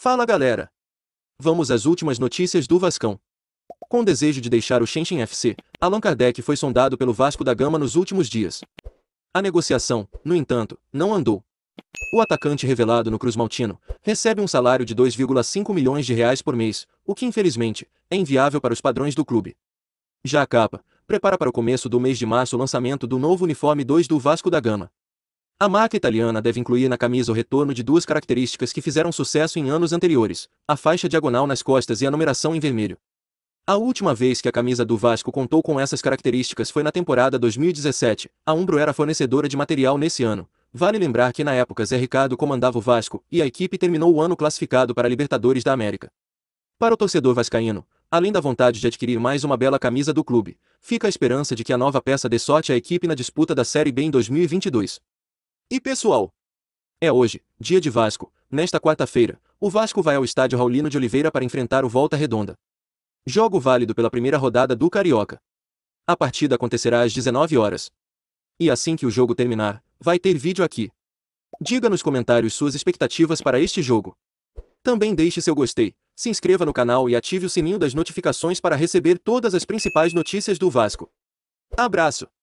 Fala galera! Vamos às últimas notícias do Vascão. Com desejo de deixar o Shenzhen FC, Allan Kardec foi sondado pelo Vasco da Gama nos últimos dias. A negociação, no entanto, não andou. O atacante revelado no Cruz Maltino recebe um salário de 2,5 milhões de reais por mês, o que infelizmente é inviável para os padrões do clube. Já a capa prepara para o começo do mês de março o lançamento do novo uniforme 2 do Vasco da Gama. A marca italiana deve incluir na camisa o retorno de duas características que fizeram sucesso em anos anteriores, a faixa diagonal nas costas e a numeração em vermelho. A última vez que a camisa do Vasco contou com essas características foi na temporada 2017, a Umbro era fornecedora de material nesse ano. Vale lembrar que na época Zé Ricardo comandava o Vasco, e a equipe terminou o ano classificado para a Libertadores da América. Para o torcedor vascaíno, além da vontade de adquirir mais uma bela camisa do clube, fica a esperança de que a nova peça dê sorte à equipe na disputa da Série B em 2022. E pessoal, é hoje, dia de Vasco. Nesta quarta-feira, o Vasco vai ao estádio Raulino de Oliveira para enfrentar o Volta Redonda. Jogo válido pela primeira rodada do Carioca. A partida acontecerá às 19 horas. E assim que o jogo terminar, vai ter vídeo aqui. Diga nos comentários suas expectativas para este jogo. Também deixe seu gostei, se inscreva no canal e ative o sininho das notificações para receber todas as principais notícias do Vasco. Abraço!